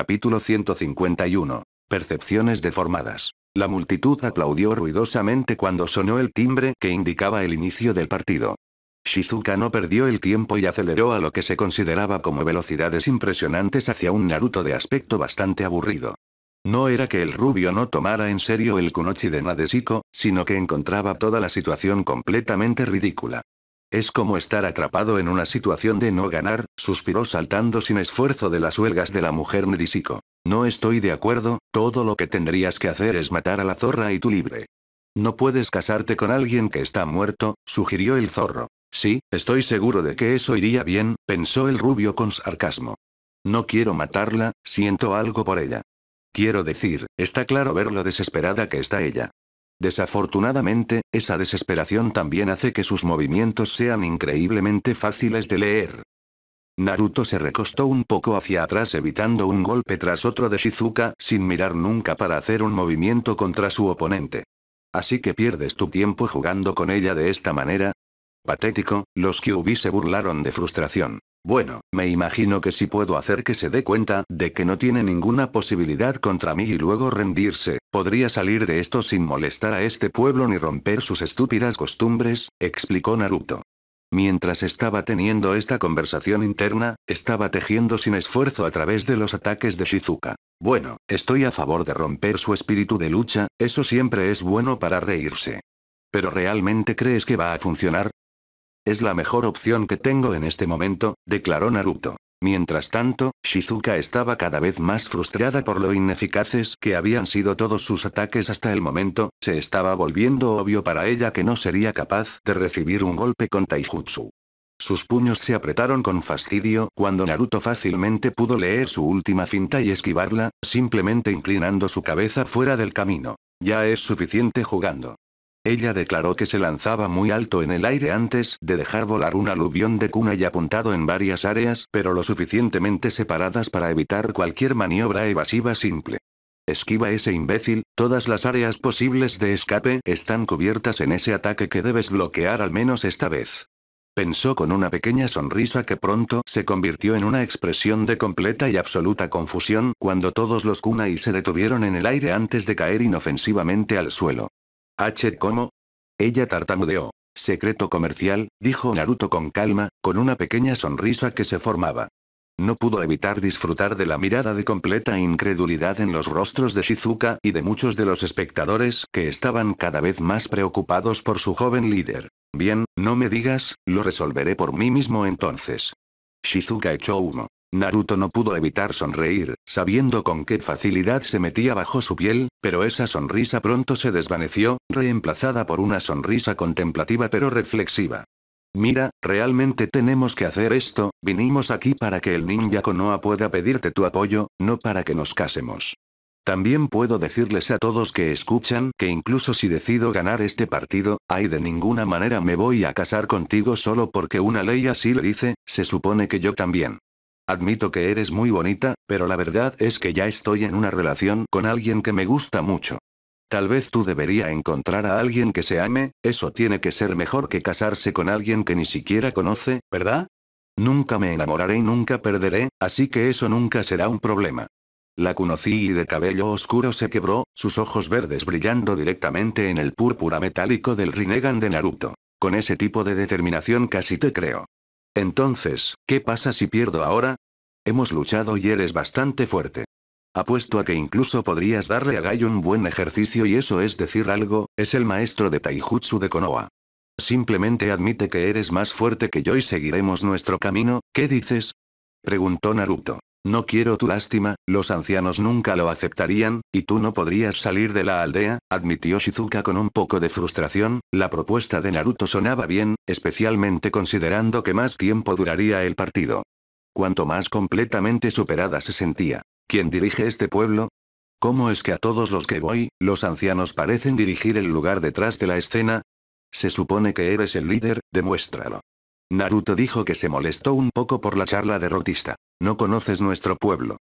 Capítulo 151. Percepciones deformadas. La multitud aplaudió ruidosamente cuando sonó el timbre que indicaba el inicio del partido. Shizuka no perdió el tiempo y aceleró a lo que se consideraba como velocidades impresionantes hacia un Naruto de aspecto bastante aburrido. No era que el rubio no tomara en serio el kunochi de Nadeshiko, sino que encontraba toda la situación completamente ridícula. Es como estar atrapado en una situación de no ganar, suspiró saltando sin esfuerzo de las huelgas de la mujer Medisico. No estoy de acuerdo, todo lo que tendrías que hacer es matar a la zorra y tú libre. No puedes casarte con alguien que está muerto, sugirió el zorro. Sí, estoy seguro de que eso iría bien, pensó el rubio con sarcasmo. No quiero matarla, siento algo por ella. Quiero decir, está claro ver lo desesperada que está ella. Desafortunadamente, esa desesperación también hace que sus movimientos sean increíblemente fáciles de leer. Naruto se recostó un poco hacia atrás evitando un golpe tras otro de Shizuka sin mirar nunca para hacer un movimiento contra su oponente. Así que pierdes tu tiempo jugando con ella de esta manera. Patético, los Kyubi se burlaron de frustración. Bueno, me imagino que si puedo hacer que se dé cuenta de que no tiene ninguna posibilidad contra mí y luego rendirse, podría salir de esto sin molestar a este pueblo ni romper sus estúpidas costumbres, explicó Naruto. Mientras estaba teniendo esta conversación interna, estaba tejiendo sin esfuerzo a través de los ataques de Shizuka. Bueno, estoy a favor de romper su espíritu de lucha, eso siempre es bueno para reírse. ¿Pero realmente crees que va a funcionar? Es la mejor opción que tengo en este momento, declaró Naruto. Mientras tanto, Shizuka estaba cada vez más frustrada por lo ineficaces que habían sido todos sus ataques hasta el momento, se estaba volviendo obvio para ella que no sería capaz de recibir un golpe con Taijutsu. Sus puños se apretaron con fastidio cuando Naruto fácilmente pudo leer su última cinta y esquivarla, simplemente inclinando su cabeza fuera del camino. Ya es suficiente jugando. Ella declaró que se lanzaba muy alto en el aire antes de dejar volar un aluvión de cuna y apuntado en varias áreas, pero lo suficientemente separadas para evitar cualquier maniobra evasiva simple. Esquiva ese imbécil, todas las áreas posibles de escape están cubiertas en ese ataque que debes bloquear al menos esta vez. Pensó con una pequeña sonrisa que pronto se convirtió en una expresión de completa y absoluta confusión cuando todos los kunai se detuvieron en el aire antes de caer inofensivamente al suelo. H. ¿Cómo? Ella tartamudeó. Secreto comercial, dijo Naruto con calma, con una pequeña sonrisa que se formaba. No pudo evitar disfrutar de la mirada de completa incredulidad en los rostros de Shizuka y de muchos de los espectadores que estaban cada vez más preocupados por su joven líder. Bien, no me digas, lo resolveré por mí mismo entonces. Shizuka echó humo. Naruto no pudo evitar sonreír, sabiendo con qué facilidad se metía bajo su piel, pero esa sonrisa pronto se desvaneció, reemplazada por una sonrisa contemplativa pero reflexiva. Mira, realmente tenemos que hacer esto, vinimos aquí para que el ninja Konoha pueda pedirte tu apoyo, no para que nos casemos. También puedo decirles a todos que escuchan que incluso si decido ganar este partido, hay de ninguna manera me voy a casar contigo solo porque una ley así lo dice, se supone que yo también. Admito que eres muy bonita, pero la verdad es que ya estoy en una relación con alguien que me gusta mucho. Tal vez tú debería encontrar a alguien que se ame, eso tiene que ser mejor que casarse con alguien que ni siquiera conoce, ¿verdad? Nunca me enamoraré y nunca perderé, así que eso nunca será un problema. La conocí y de cabello oscuro se quebró, sus ojos verdes brillando directamente en el púrpura metálico del Rinnegan de Naruto. Con ese tipo de determinación casi te creo. Entonces, ¿qué pasa si pierdo ahora? Hemos luchado y eres bastante fuerte. Apuesto a que incluso podrías darle a Gai un buen ejercicio y eso es decir algo, es el maestro de Taijutsu de Konoha. Simplemente admite que eres más fuerte que yo y seguiremos nuestro camino, ¿qué dices? Preguntó Naruto. No quiero tu lástima, los ancianos nunca lo aceptarían, y tú no podrías salir de la aldea, admitió Shizuka con un poco de frustración, la propuesta de Naruto sonaba bien, especialmente considerando que más tiempo duraría el partido. Cuanto más completamente superada se sentía. ¿Quién dirige este pueblo? ¿Cómo es que a todos los que voy, los ancianos parecen dirigir el lugar detrás de la escena? Se supone que eres el líder, demuéstralo. Naruto dijo que se molestó un poco por la charla derrotista. No conoces nuestro pueblo.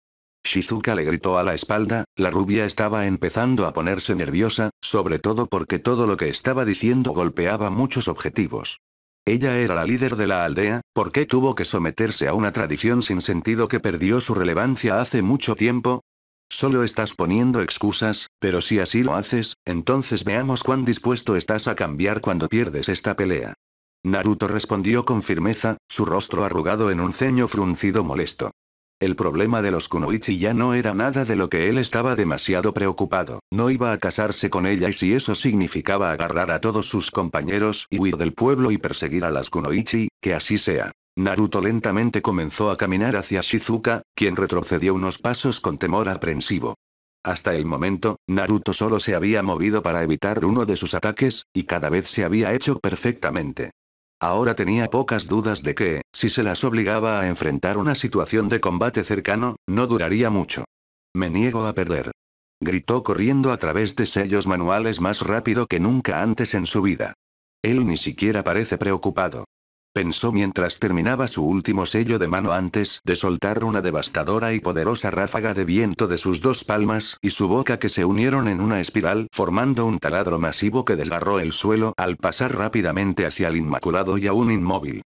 Shizuka le gritó a la espalda, la rubia estaba empezando a ponerse nerviosa, sobre todo porque todo lo que estaba diciendo golpeaba muchos objetivos. Ella era la líder de la aldea, ¿por qué tuvo que someterse a una tradición sin sentido que perdió su relevancia hace mucho tiempo? Solo estás poniendo excusas, pero si así lo haces, entonces veamos cuán dispuesto estás a cambiar cuando pierdes esta pelea. Naruto respondió con firmeza, su rostro arrugado en un ceño fruncido molesto. El problema de los Kunoichi ya no era nada de lo que él estaba demasiado preocupado, no iba a casarse con ella y si eso significaba agarrar a todos sus compañeros y huir del pueblo y perseguir a las Kunoichi, que así sea. Naruto lentamente comenzó a caminar hacia Shizuka, quien retrocedió unos pasos con temor aprensivo. Hasta el momento, Naruto solo se había movido para evitar uno de sus ataques, y cada vez se había hecho perfectamente. Ahora tenía pocas dudas de que, si se las obligaba a enfrentar una situación de combate cercano, no duraría mucho. Me niego a perder. Gritó corriendo a través de sellos manuales más rápido que nunca antes en su vida. Él ni siquiera parece preocupado pensó mientras terminaba su último sello de mano antes de soltar una devastadora y poderosa ráfaga de viento de sus dos palmas y su boca que se unieron en una espiral formando un taladro masivo que desgarró el suelo al pasar rápidamente hacia el inmaculado y aún inmóvil.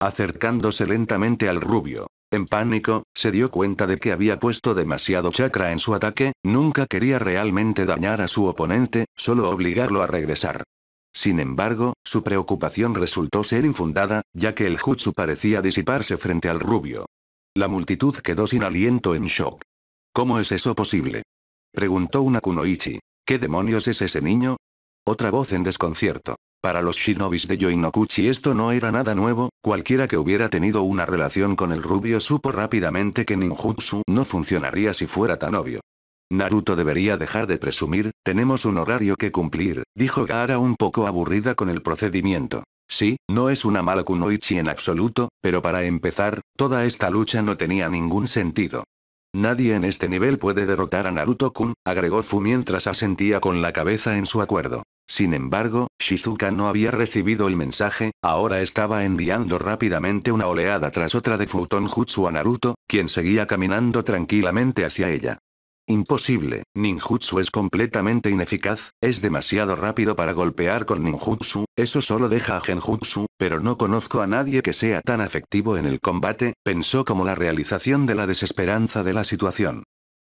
Acercándose lentamente al rubio. En pánico, se dio cuenta de que había puesto demasiado chakra en su ataque, nunca quería realmente dañar a su oponente, solo obligarlo a regresar. Sin embargo, su preocupación resultó ser infundada, ya que el jutsu parecía disiparse frente al rubio. La multitud quedó sin aliento en shock. ¿Cómo es eso posible? Preguntó una kunoichi. ¿Qué demonios es ese niño? Otra voz en desconcierto. Para los shinobis de Yoinokuchi esto no era nada nuevo, cualquiera que hubiera tenido una relación con el rubio supo rápidamente que ninjutsu no funcionaría si fuera tan obvio. Naruto debería dejar de presumir, tenemos un horario que cumplir, dijo Gaara un poco aburrida con el procedimiento. Sí, no es una mala kunoichi en absoluto, pero para empezar, toda esta lucha no tenía ningún sentido. Nadie en este nivel puede derrotar a Naruto-kun, agregó Fu mientras asentía con la cabeza en su acuerdo. Sin embargo, Shizuka no había recibido el mensaje, ahora estaba enviando rápidamente una oleada tras otra de Futon Jutsu a Naruto, quien seguía caminando tranquilamente hacia ella. Imposible, ninjutsu es completamente ineficaz, es demasiado rápido para golpear con ninjutsu, eso solo deja a genjutsu, pero no conozco a nadie que sea tan efectivo en el combate, pensó como la realización de la desesperanza de la situación.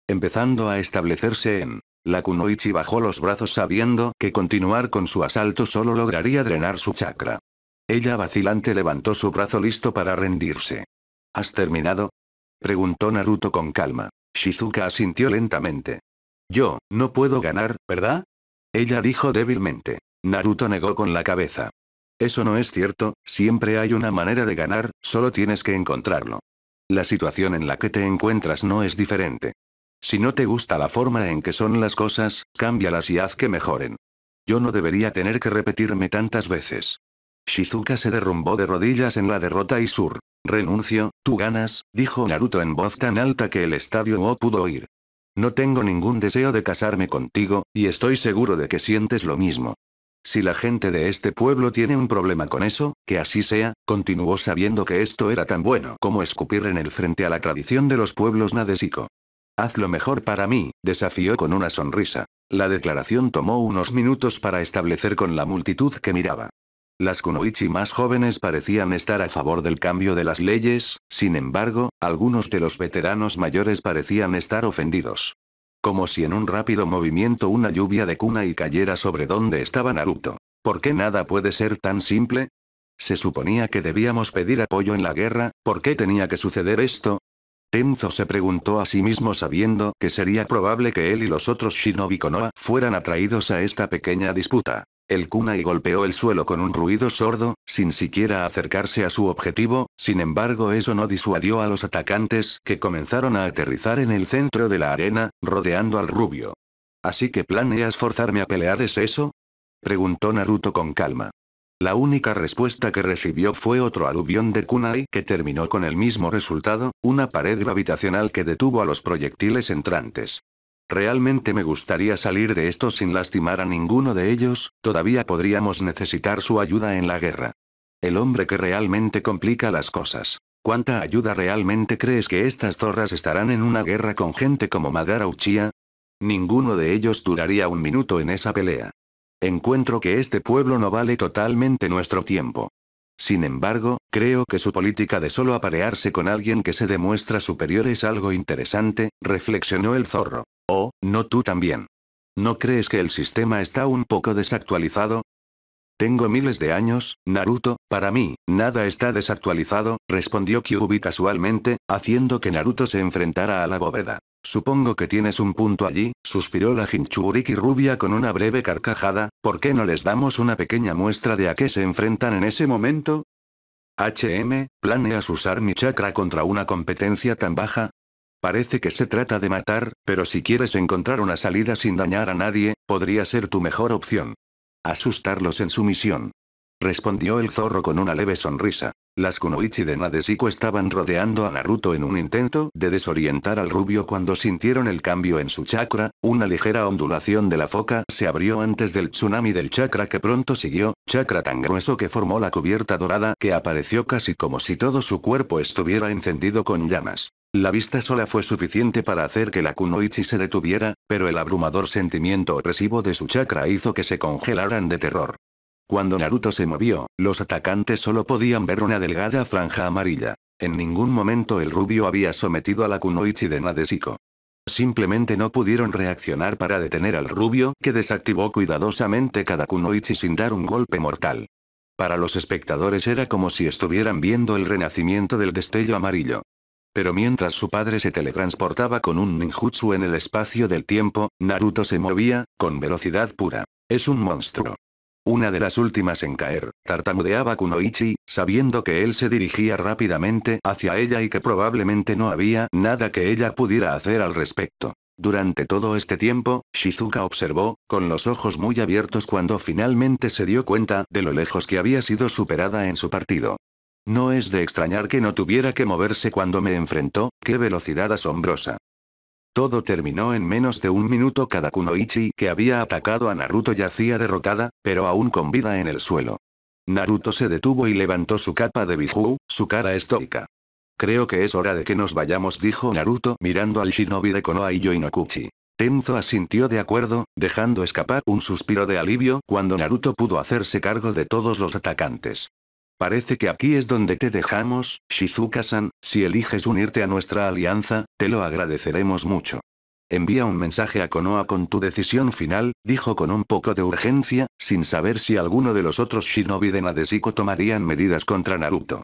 Empezando a establecerse en la Kunoichi bajó los brazos sabiendo que continuar con su asalto solo lograría drenar su chakra. Ella vacilante levantó su brazo listo para rendirse. ¿Has terminado? Preguntó Naruto con calma. Shizuka asintió lentamente. Yo, no puedo ganar, ¿verdad? Ella dijo débilmente. Naruto negó con la cabeza. Eso no es cierto, siempre hay una manera de ganar, solo tienes que encontrarlo. La situación en la que te encuentras no es diferente. Si no te gusta la forma en que son las cosas, cámbialas y haz que mejoren. Yo no debería tener que repetirme tantas veces. Shizuka se derrumbó de rodillas en la derrota y sur. Renuncio, tú ganas, dijo Naruto en voz tan alta que el estadio no pudo oír. No tengo ningún deseo de casarme contigo, y estoy seguro de que sientes lo mismo. Si la gente de este pueblo tiene un problema con eso, que así sea, continuó sabiendo que esto era tan bueno como escupir en el frente a la tradición de los pueblos Nadesico. Haz lo mejor para mí, desafió con una sonrisa. La declaración tomó unos minutos para establecer con la multitud que miraba. Las kunoichi más jóvenes parecían estar a favor del cambio de las leyes, sin embargo, algunos de los veteranos mayores parecían estar ofendidos. Como si en un rápido movimiento una lluvia de cuna y cayera sobre donde estaba Naruto. ¿Por qué nada puede ser tan simple? Se suponía que debíamos pedir apoyo en la guerra, ¿por qué tenía que suceder esto? Tenzo se preguntó a sí mismo sabiendo que sería probable que él y los otros Shinobi Konoha fueran atraídos a esta pequeña disputa el kunai golpeó el suelo con un ruido sordo, sin siquiera acercarse a su objetivo, sin embargo eso no disuadió a los atacantes que comenzaron a aterrizar en el centro de la arena, rodeando al rubio. ¿Así que planeas forzarme a pelear es eso? preguntó Naruto con calma. La única respuesta que recibió fue otro aluvión de kunai que terminó con el mismo resultado, una pared gravitacional que detuvo a los proyectiles entrantes. Realmente me gustaría salir de esto sin lastimar a ninguno de ellos, todavía podríamos necesitar su ayuda en la guerra. El hombre que realmente complica las cosas. ¿Cuánta ayuda realmente crees que estas zorras estarán en una guerra con gente como Madara Uchiha? Ninguno de ellos duraría un minuto en esa pelea. Encuentro que este pueblo no vale totalmente nuestro tiempo. Sin embargo, creo que su política de solo aparearse con alguien que se demuestra superior es algo interesante, reflexionó el zorro. Oh, no tú también. ¿No crees que el sistema está un poco desactualizado? Tengo miles de años, Naruto, para mí, nada está desactualizado, respondió Kyubi casualmente, haciendo que Naruto se enfrentara a la bóveda. Supongo que tienes un punto allí, suspiró la Hinchuriki rubia con una breve carcajada, ¿por qué no les damos una pequeña muestra de a qué se enfrentan en ese momento? HM, ¿planeas usar mi chakra contra una competencia tan baja? Parece que se trata de matar, pero si quieres encontrar una salida sin dañar a nadie, podría ser tu mejor opción. Asustarlos en su misión. Respondió el zorro con una leve sonrisa. Las kunoichi de Nadesiko estaban rodeando a Naruto en un intento de desorientar al rubio cuando sintieron el cambio en su chakra, una ligera ondulación de la foca se abrió antes del tsunami del chakra que pronto siguió, chakra tan grueso que formó la cubierta dorada que apareció casi como si todo su cuerpo estuviera encendido con llamas. La vista sola fue suficiente para hacer que la kunoichi se detuviera, pero el abrumador sentimiento opresivo de su chakra hizo que se congelaran de terror. Cuando Naruto se movió, los atacantes solo podían ver una delgada franja amarilla. En ningún momento el rubio había sometido a la kunoichi de Nadeshiko. Simplemente no pudieron reaccionar para detener al rubio, que desactivó cuidadosamente cada kunoichi sin dar un golpe mortal. Para los espectadores era como si estuvieran viendo el renacimiento del destello amarillo. Pero mientras su padre se teletransportaba con un ninjutsu en el espacio del tiempo, Naruto se movía, con velocidad pura. Es un monstruo. Una de las últimas en caer, tartamudeaba Kunoichi, sabiendo que él se dirigía rápidamente hacia ella y que probablemente no había nada que ella pudiera hacer al respecto. Durante todo este tiempo, Shizuka observó, con los ojos muy abiertos cuando finalmente se dio cuenta de lo lejos que había sido superada en su partido. No es de extrañar que no tuviera que moverse cuando me enfrentó, qué velocidad asombrosa. Todo terminó en menos de un minuto cada Kunoichi que había atacado a Naruto yacía derrotada, pero aún con vida en el suelo. Naruto se detuvo y levantó su capa de Biju, su cara estoica. Creo que es hora de que nos vayamos dijo Naruto mirando al shinobi de Konoha y Yoinokuchi. Tenzo asintió de acuerdo, dejando escapar un suspiro de alivio cuando Naruto pudo hacerse cargo de todos los atacantes. Parece que aquí es donde te dejamos, Shizuka-san, si eliges unirte a nuestra alianza, te lo agradeceremos mucho. Envía un mensaje a Konoha con tu decisión final, dijo con un poco de urgencia, sin saber si alguno de los otros shinobi de Nadeshiko tomarían medidas contra Naruto.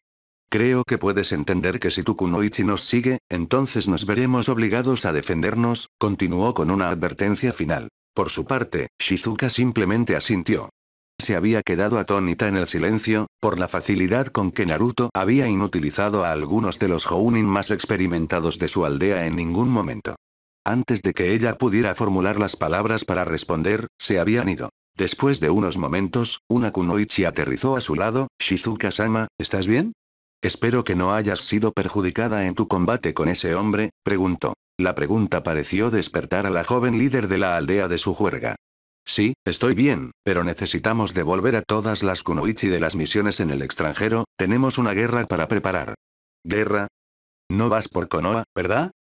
Creo que puedes entender que si kunoichi nos sigue, entonces nos veremos obligados a defendernos, continuó con una advertencia final. Por su parte, Shizuka simplemente asintió. Se había quedado atónita en el silencio, por la facilidad con que Naruto había inutilizado a algunos de los Jounin más experimentados de su aldea en ningún momento. Antes de que ella pudiera formular las palabras para responder, se habían ido. Después de unos momentos, una kunoichi aterrizó a su lado, Shizuka-sama, ¿estás bien? Espero que no hayas sido perjudicada en tu combate con ese hombre, preguntó. La pregunta pareció despertar a la joven líder de la aldea de su juerga. Sí, estoy bien, pero necesitamos devolver a todas las kunoichi de las misiones en el extranjero, tenemos una guerra para preparar. ¿Guerra? No vas por Konoha, ¿verdad?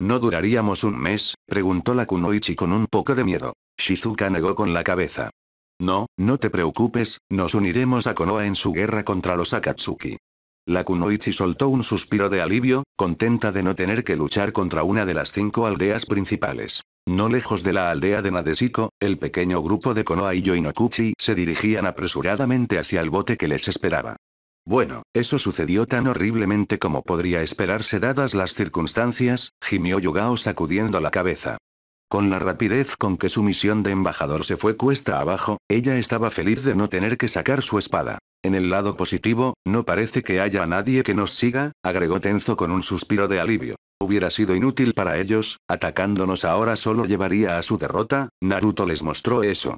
¿No duraríamos un mes? preguntó la kunoichi con un poco de miedo. Shizuka negó con la cabeza. No, no te preocupes, nos uniremos a Konoha en su guerra contra los Akatsuki. La Kunoichi soltó un suspiro de alivio, contenta de no tener que luchar contra una de las cinco aldeas principales. No lejos de la aldea de Nadesiko, el pequeño grupo de Konoha y Yoinokuchi se dirigían apresuradamente hacia el bote que les esperaba. Bueno, eso sucedió tan horriblemente como podría esperarse dadas las circunstancias, gimió Yugao sacudiendo la cabeza. Con la rapidez con que su misión de embajador se fue cuesta abajo, ella estaba feliz de no tener que sacar su espada. En el lado positivo, no parece que haya nadie que nos siga, agregó Tenzo con un suspiro de alivio. Hubiera sido inútil para ellos, atacándonos ahora solo llevaría a su derrota, Naruto les mostró eso.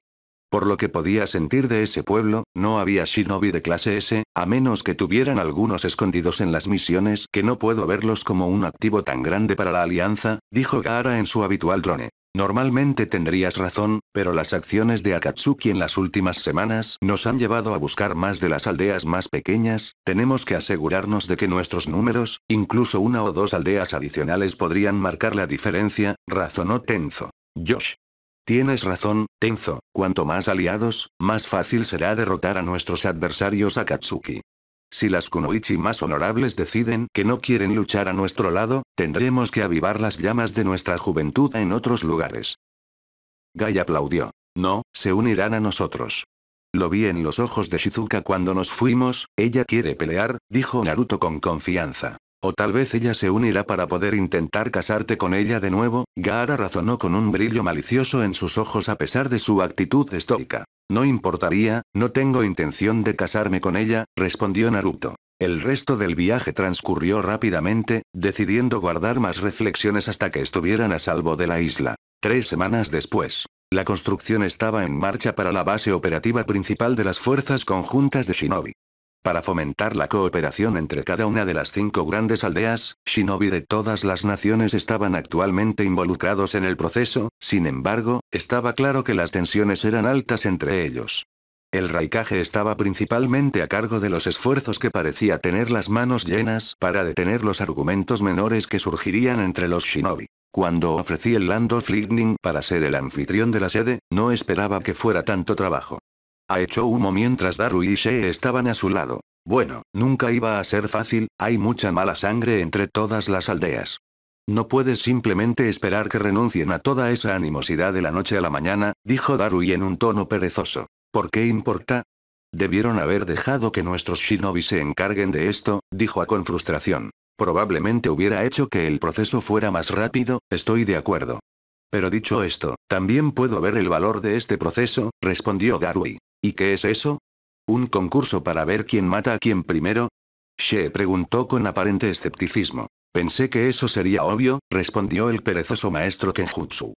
Por lo que podía sentir de ese pueblo, no había shinobi de clase S, a menos que tuvieran algunos escondidos en las misiones que no puedo verlos como un activo tan grande para la alianza, dijo Gaara en su habitual drone. Normalmente tendrías razón, pero las acciones de Akatsuki en las últimas semanas nos han llevado a buscar más de las aldeas más pequeñas, tenemos que asegurarnos de que nuestros números, incluso una o dos aldeas adicionales podrían marcar la diferencia, razonó Tenzo. Josh. Tienes razón, Tenzo, cuanto más aliados, más fácil será derrotar a nuestros adversarios Akatsuki. Si las kunoichi más honorables deciden que no quieren luchar a nuestro lado, tendremos que avivar las llamas de nuestra juventud en otros lugares. Gai aplaudió. No, se unirán a nosotros. Lo vi en los ojos de Shizuka cuando nos fuimos, ella quiere pelear, dijo Naruto con confianza. O tal vez ella se unirá para poder intentar casarte con ella de nuevo, Gaara razonó con un brillo malicioso en sus ojos a pesar de su actitud estoica. No importaría, no tengo intención de casarme con ella, respondió Naruto. El resto del viaje transcurrió rápidamente, decidiendo guardar más reflexiones hasta que estuvieran a salvo de la isla. Tres semanas después, la construcción estaba en marcha para la base operativa principal de las fuerzas conjuntas de Shinobi. Para fomentar la cooperación entre cada una de las cinco grandes aldeas, shinobi de todas las naciones estaban actualmente involucrados en el proceso, sin embargo, estaba claro que las tensiones eran altas entre ellos. El raikage estaba principalmente a cargo de los esfuerzos que parecía tener las manos llenas para detener los argumentos menores que surgirían entre los shinobi. Cuando ofrecí el Land of Lightning para ser el anfitrión de la sede, no esperaba que fuera tanto trabajo. Ha hecho humo mientras Daru y She estaban a su lado. Bueno, nunca iba a ser fácil, hay mucha mala sangre entre todas las aldeas. No puedes simplemente esperar que renuncien a toda esa animosidad de la noche a la mañana, dijo Darui en un tono perezoso. ¿Por qué importa? Debieron haber dejado que nuestros shinobi se encarguen de esto, dijo A con frustración. Probablemente hubiera hecho que el proceso fuera más rápido, estoy de acuerdo. Pero dicho esto, también puedo ver el valor de este proceso, respondió Darui. ¿Y qué es eso? ¿Un concurso para ver quién mata a quién primero? She preguntó con aparente escepticismo. Pensé que eso sería obvio, respondió el perezoso maestro Kenjutsu.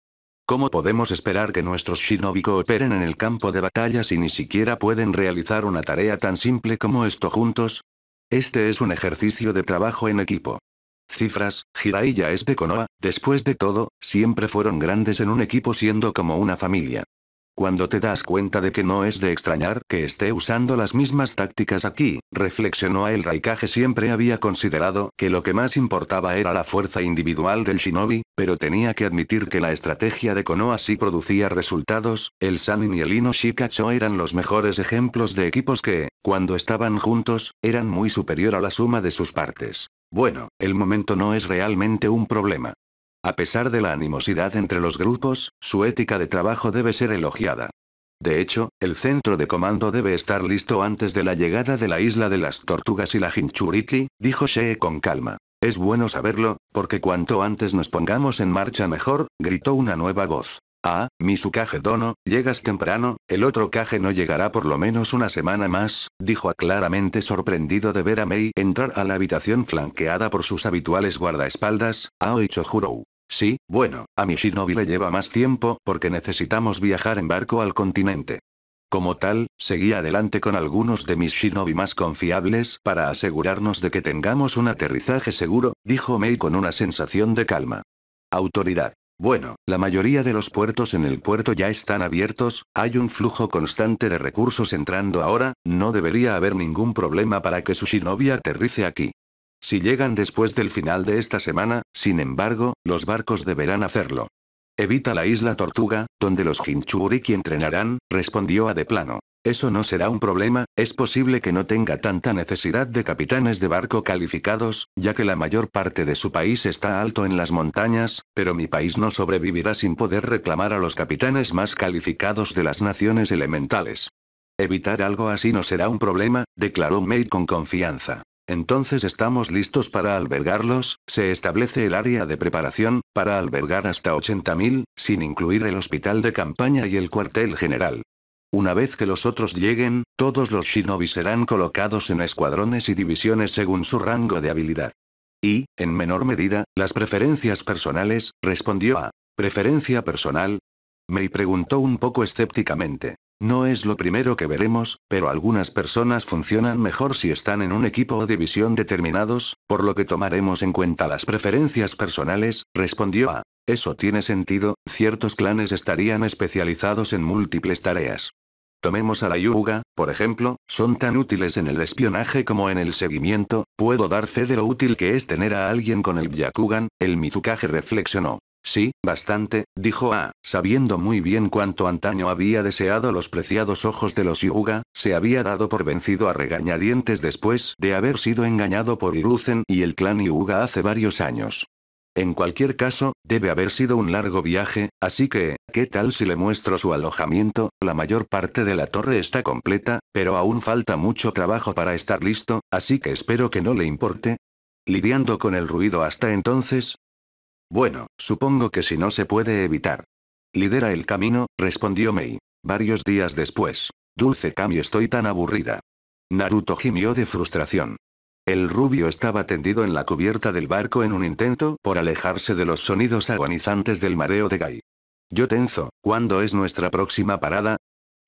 ¿Cómo podemos esperar que nuestros shinobi cooperen en el campo de batalla si ni siquiera pueden realizar una tarea tan simple como esto juntos? Este es un ejercicio de trabajo en equipo. Cifras, Jiraiya es de Konoha, después de todo, siempre fueron grandes en un equipo siendo como una familia. Cuando te das cuenta de que no es de extrañar que esté usando las mismas tácticas aquí, reflexionó a el Raikage siempre había considerado que lo que más importaba era la fuerza individual del shinobi, pero tenía que admitir que la estrategia de Konoha sí producía resultados, el Sanin y el Inoshikacho eran los mejores ejemplos de equipos que, cuando estaban juntos, eran muy superior a la suma de sus partes. Bueno, el momento no es realmente un problema. A pesar de la animosidad entre los grupos, su ética de trabajo debe ser elogiada. De hecho, el centro de comando debe estar listo antes de la llegada de la isla de las tortugas y la Hinchuriki, dijo Shee con calma. Es bueno saberlo, porque cuanto antes nos pongamos en marcha mejor, gritó una nueva voz. Ah, Mizukage Dono, llegas temprano, el otro Kage no llegará por lo menos una semana más, dijo claramente sorprendido de ver a Mei entrar a la habitación flanqueada por sus habituales guardaespaldas, Aoi Sí, bueno, a mi shinobi le lleva más tiempo porque necesitamos viajar en barco al continente. Como tal, seguí adelante con algunos de mis shinobi más confiables para asegurarnos de que tengamos un aterrizaje seguro, dijo Mei con una sensación de calma. Autoridad. Bueno, la mayoría de los puertos en el puerto ya están abiertos, hay un flujo constante de recursos entrando ahora, no debería haber ningún problema para que su shinobi aterrice aquí. Si llegan después del final de esta semana, sin embargo, los barcos deberán hacerlo. Evita la isla Tortuga, donde los Hinchuriki entrenarán, respondió a de Eso no será un problema, es posible que no tenga tanta necesidad de capitanes de barco calificados, ya que la mayor parte de su país está alto en las montañas, pero mi país no sobrevivirá sin poder reclamar a los capitanes más calificados de las naciones elementales. Evitar algo así no será un problema, declaró May con confianza entonces estamos listos para albergarlos, se establece el área de preparación, para albergar hasta 80.000, sin incluir el hospital de campaña y el cuartel general. Una vez que los otros lleguen, todos los shinobi serán colocados en escuadrones y divisiones según su rango de habilidad. Y, en menor medida, las preferencias personales, respondió a. ¿Preferencia personal? Me preguntó un poco escépticamente. No es lo primero que veremos, pero algunas personas funcionan mejor si están en un equipo o división determinados, por lo que tomaremos en cuenta las preferencias personales, respondió A. Eso tiene sentido, ciertos clanes estarían especializados en múltiples tareas. Tomemos a la yuga, por ejemplo, son tan útiles en el espionaje como en el seguimiento, puedo dar fe de lo útil que es tener a alguien con el Yakugan, el Mizukage reflexionó. Sí, bastante, dijo A, sabiendo muy bien cuánto antaño había deseado los preciados ojos de los Yuga, se había dado por vencido a regañadientes después de haber sido engañado por Iruzen y el clan Yuga hace varios años. En cualquier caso, debe haber sido un largo viaje, así que, ¿qué tal si le muestro su alojamiento? La mayor parte de la torre está completa, pero aún falta mucho trabajo para estar listo, así que espero que no le importe. Lidiando con el ruido hasta entonces, bueno, supongo que si no se puede evitar. Lidera el camino, respondió Mei. Varios días después. Dulce Kami estoy tan aburrida. Naruto gimió de frustración. El rubio estaba tendido en la cubierta del barco en un intento por alejarse de los sonidos agonizantes del mareo de Gai. Yo tenzo, ¿cuándo es nuestra próxima parada?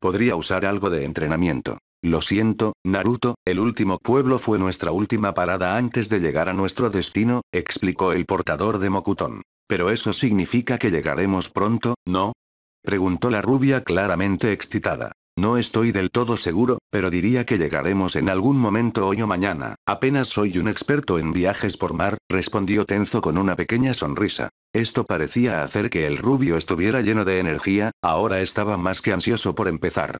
Podría usar algo de entrenamiento. Lo siento, Naruto, el último pueblo fue nuestra última parada antes de llegar a nuestro destino, explicó el portador de Mokuton. Pero eso significa que llegaremos pronto, ¿no? Preguntó la rubia claramente excitada. No estoy del todo seguro, pero diría que llegaremos en algún momento hoy o mañana. Apenas soy un experto en viajes por mar, respondió Tenzo con una pequeña sonrisa. Esto parecía hacer que el rubio estuviera lleno de energía, ahora estaba más que ansioso por empezar.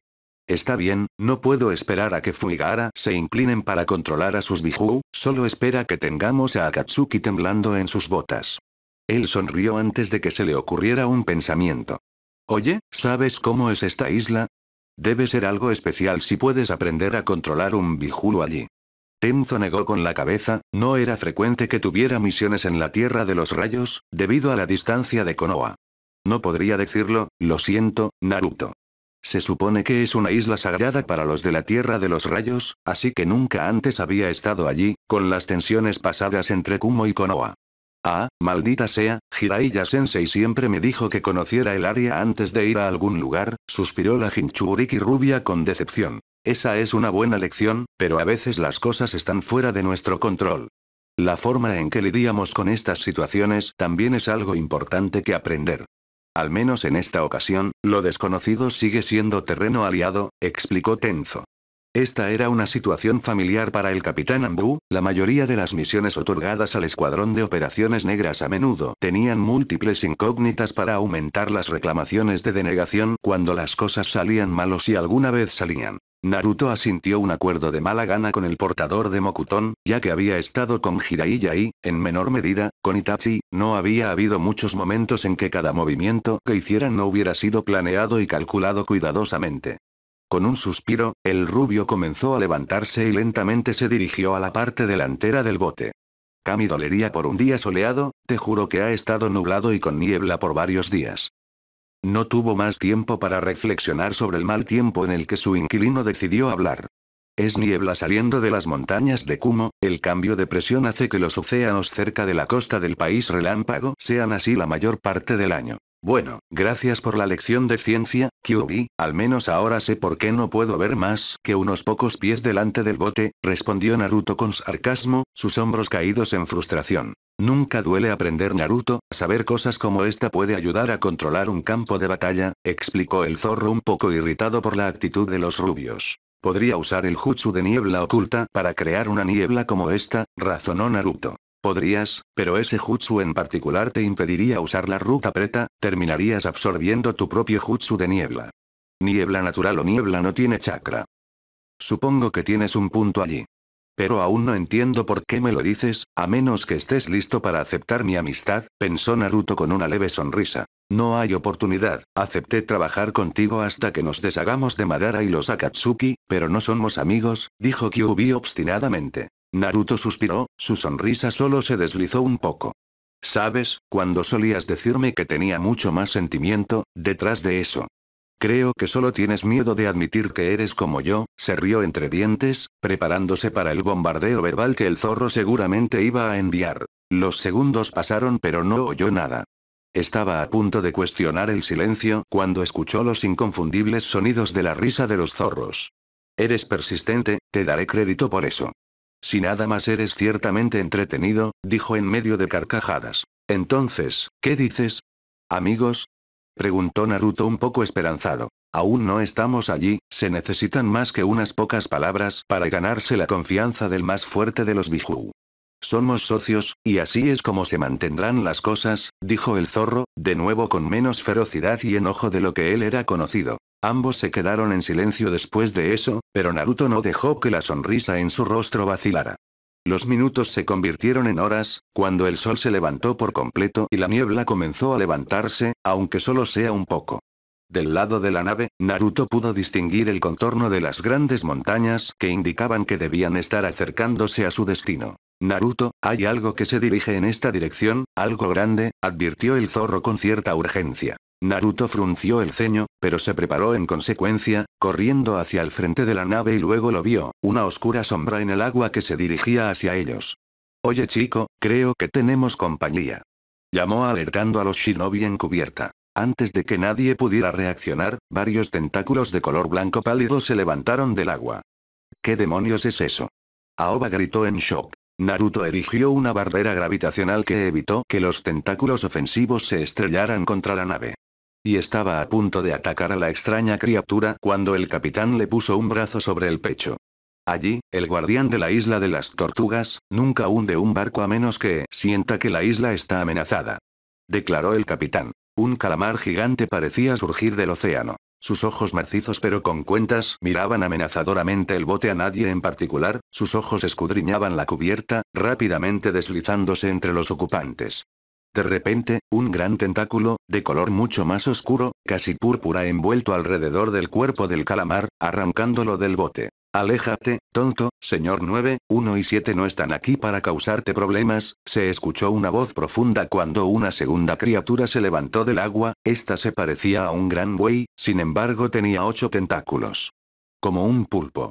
Está bien, no puedo esperar a que Fuigara se inclinen para controlar a sus bijú, solo espera que tengamos a Akatsuki temblando en sus botas. Él sonrió antes de que se le ocurriera un pensamiento. Oye, ¿sabes cómo es esta isla? Debe ser algo especial si puedes aprender a controlar un Bijú allí. Tenzo negó con la cabeza, no era frecuente que tuviera misiones en la Tierra de los Rayos, debido a la distancia de Konoha. No podría decirlo, lo siento, Naruto. Se supone que es una isla sagrada para los de la Tierra de los Rayos, así que nunca antes había estado allí, con las tensiones pasadas entre Kumo y Konoha. Ah, maldita sea, Jiraiya Sensei siempre me dijo que conociera el área antes de ir a algún lugar, suspiró la Hinchuriki rubia con decepción. Esa es una buena lección, pero a veces las cosas están fuera de nuestro control. La forma en que lidiamos con estas situaciones también es algo importante que aprender. Al menos en esta ocasión, lo desconocido sigue siendo terreno aliado, explicó Tenzo. Esta era una situación familiar para el capitán Ambu, la mayoría de las misiones otorgadas al escuadrón de operaciones negras a menudo tenían múltiples incógnitas para aumentar las reclamaciones de denegación cuando las cosas salían mal o si alguna vez salían. Naruto asintió un acuerdo de mala gana con el portador de Mokuton, ya que había estado con Jiraiya y, en menor medida, con Itachi, no había habido muchos momentos en que cada movimiento que hicieran no hubiera sido planeado y calculado cuidadosamente. Con un suspiro, el rubio comenzó a levantarse y lentamente se dirigió a la parte delantera del bote. Cami dolería por un día soleado, te juro que ha estado nublado y con niebla por varios días. No tuvo más tiempo para reflexionar sobre el mal tiempo en el que su inquilino decidió hablar. Es niebla saliendo de las montañas de Kumo, el cambio de presión hace que los océanos cerca de la costa del país relámpago sean así la mayor parte del año. Bueno, gracias por la lección de ciencia, Kyuubi, al menos ahora sé por qué no puedo ver más que unos pocos pies delante del bote, respondió Naruto con sarcasmo, sus hombros caídos en frustración. Nunca duele aprender Naruto, saber cosas como esta puede ayudar a controlar un campo de batalla, explicó el zorro un poco irritado por la actitud de los rubios. Podría usar el jutsu de niebla oculta para crear una niebla como esta, razonó Naruto. Podrías, pero ese jutsu en particular te impediría usar la ruta preta, terminarías absorbiendo tu propio jutsu de niebla. Niebla natural o niebla no tiene chakra. Supongo que tienes un punto allí. Pero aún no entiendo por qué me lo dices, a menos que estés listo para aceptar mi amistad, pensó Naruto con una leve sonrisa. No hay oportunidad, acepté trabajar contigo hasta que nos deshagamos de Madara y los Akatsuki, pero no somos amigos, dijo Kyubi obstinadamente. Naruto suspiró, su sonrisa solo se deslizó un poco. Sabes, cuando solías decirme que tenía mucho más sentimiento, detrás de eso. Creo que solo tienes miedo de admitir que eres como yo, se rió entre dientes, preparándose para el bombardeo verbal que el zorro seguramente iba a enviar. Los segundos pasaron pero no oyó nada. Estaba a punto de cuestionar el silencio cuando escuchó los inconfundibles sonidos de la risa de los zorros. Eres persistente, te daré crédito por eso. Si nada más eres ciertamente entretenido, dijo en medio de carcajadas. Entonces, ¿qué dices? ¿Amigos? preguntó Naruto un poco esperanzado. Aún no estamos allí, se necesitan más que unas pocas palabras para ganarse la confianza del más fuerte de los Bijuu. Somos socios, y así es como se mantendrán las cosas, dijo el zorro, de nuevo con menos ferocidad y enojo de lo que él era conocido. Ambos se quedaron en silencio después de eso, pero Naruto no dejó que la sonrisa en su rostro vacilara. Los minutos se convirtieron en horas, cuando el sol se levantó por completo y la niebla comenzó a levantarse, aunque solo sea un poco. Del lado de la nave, Naruto pudo distinguir el contorno de las grandes montañas que indicaban que debían estar acercándose a su destino. Naruto, hay algo que se dirige en esta dirección, algo grande, advirtió el zorro con cierta urgencia. Naruto frunció el ceño, pero se preparó en consecuencia, corriendo hacia el frente de la nave y luego lo vio, una oscura sombra en el agua que se dirigía hacia ellos. Oye chico, creo que tenemos compañía. Llamó alertando a los shinobi en cubierta. Antes de que nadie pudiera reaccionar, varios tentáculos de color blanco pálido se levantaron del agua. ¿Qué demonios es eso? Aoba gritó en shock. Naruto erigió una barrera gravitacional que evitó que los tentáculos ofensivos se estrellaran contra la nave. Y estaba a punto de atacar a la extraña criatura cuando el capitán le puso un brazo sobre el pecho. Allí, el guardián de la isla de las tortugas, nunca hunde un barco a menos que sienta que la isla está amenazada. Declaró el capitán. Un calamar gigante parecía surgir del océano. Sus ojos macizos pero con cuentas miraban amenazadoramente el bote a nadie en particular, sus ojos escudriñaban la cubierta, rápidamente deslizándose entre los ocupantes. De repente, un gran tentáculo, de color mucho más oscuro, casi púrpura envuelto alrededor del cuerpo del calamar, arrancándolo del bote. Aléjate, tonto, señor 9, 1 y 7 no están aquí para causarte problemas, se escuchó una voz profunda cuando una segunda criatura se levantó del agua, esta se parecía a un gran buey, sin embargo tenía ocho tentáculos. Como un pulpo.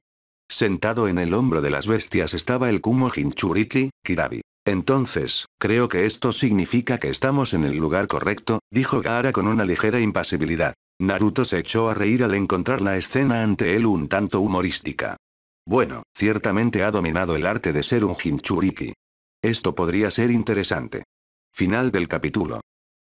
Sentado en el hombro de las bestias estaba el Kumo Hinchuriki, Kirabi. Entonces, creo que esto significa que estamos en el lugar correcto, dijo Gaara con una ligera impasibilidad. Naruto se echó a reír al encontrar la escena ante él un tanto humorística. Bueno, ciertamente ha dominado el arte de ser un Jinchuriki. Esto podría ser interesante. Final del capítulo.